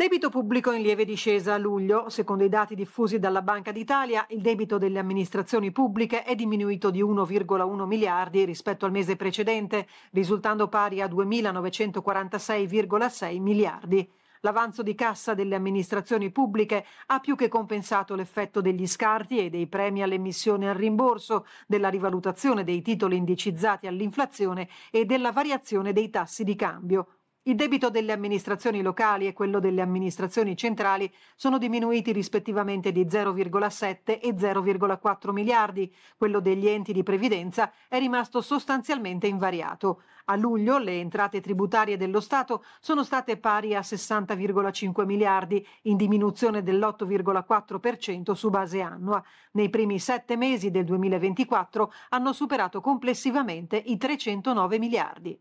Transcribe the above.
Debito pubblico in lieve discesa a luglio. Secondo i dati diffusi dalla Banca d'Italia, il debito delle amministrazioni pubbliche è diminuito di 1,1 miliardi rispetto al mese precedente, risultando pari a 2.946,6 miliardi. L'avanzo di cassa delle amministrazioni pubbliche ha più che compensato l'effetto degli scarti e dei premi all'emissione al rimborso, della rivalutazione dei titoli indicizzati all'inflazione e della variazione dei tassi di cambio. Il debito delle amministrazioni locali e quello delle amministrazioni centrali sono diminuiti rispettivamente di 0,7 e 0,4 miliardi, quello degli enti di previdenza è rimasto sostanzialmente invariato. A luglio le entrate tributarie dello Stato sono state pari a 60,5 miliardi, in diminuzione dell'8,4% su base annua. Nei primi sette mesi del 2024 hanno superato complessivamente i 309 miliardi.